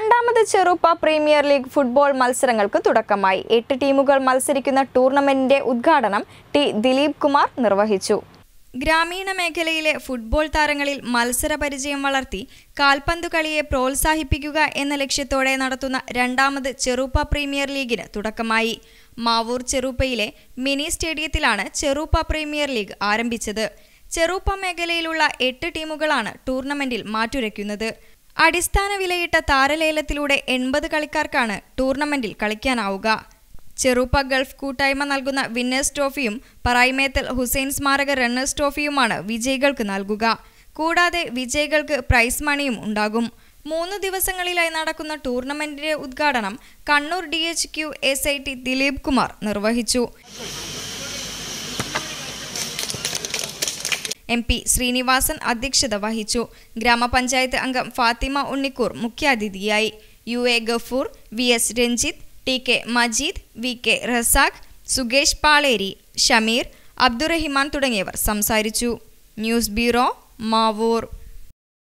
രണ്ടാമത് ചെറുപ്പ premier league football മത്സരങ്ങൾക്ക് തുടക്കമായി എട്ട് ടീമുകൾ മത്സരിക്കുന്ന ടൂർണമെന്റിന്റെ ഉദ്ഘാടനം ടി ദിലീപ് കുമാർ നിർവഹിച്ചു ഗ്രാമീണ മേഖലയിലെ ഫുട്ബോൾ താരങ്ങളിൽ മത്സരപരിചയം വളർത്തി കാൽപന്തു കളിയെ പ്രോത്സാഹിപ്പിക്കുക എന്ന ലക്ഷ്യത്തോടെ നടത്തുന്ന രണ്ടാമത് ചെറുപ്പ പ്രീമിയർ ലീഗിന് തുടക്കമായി മാവൂർ ചെറുപ്പയിലെ മിനി സ്റ്റേഡിയത്തിലാണ് ചെറുപ്പ പ്രീമിയർ ലീഗ് ആരംഭിച്ചത് ചെറുപ്പ മേഖലയിലുള്ള എട്ട് ടീമുകളാണ് ടൂർണമെന്റിൽ മാറ്റുരയ്ക്കുന്നത് അടിസ്ഥാന വിലയിട്ട താരലേലത്തിലൂടെ എൺപത് കളിക്കാർക്കാണ് ടൂർണമെന്റിൽ കളിക്കാനാവുക ചെറുപ്പ ഗൾഫ് കൂട്ടായ്മ നൽകുന്ന വിന്നേഴ്സ് ട്രോഫിയും പറൈമേത്തൽ ഹുസൈൻ സ്മാരക റണ്ണേഴ്സ് ട്രോഫിയുമാണ് വിജയികൾക്ക് നൽകുക കൂടാതെ വിജയികൾക്ക് പ്രൈസ് മണിയും ഉണ്ടാകും മൂന്ന് ദിവസങ്ങളിലായി നടക്കുന്ന ടൂർണമെന്റിന്റെ ഉദ്ഘാടനം Kannur D H Q S I T Dileep Kumar നിർവഹിച്ചു എം പി ശ്രീനിവാസൻ അധ്യക്ഷത വഹിച്ചു ഗ്രാമപഞ്ചായത്ത് അംഗം ഫാത്തിമ ഉണ്ണിക്കൂർ മുഖ്യാതിഥിയായി U A Gafoor V S Ranjith T K Majeed V K Razak സുഗേഷ് പാളേരി ഷമീർ അബ്ദുറഹിമാൻ തുടങ്ങിയവർ സംസാരിച്ചു ന്യൂസ് ബ്യൂറോ മാവൂർ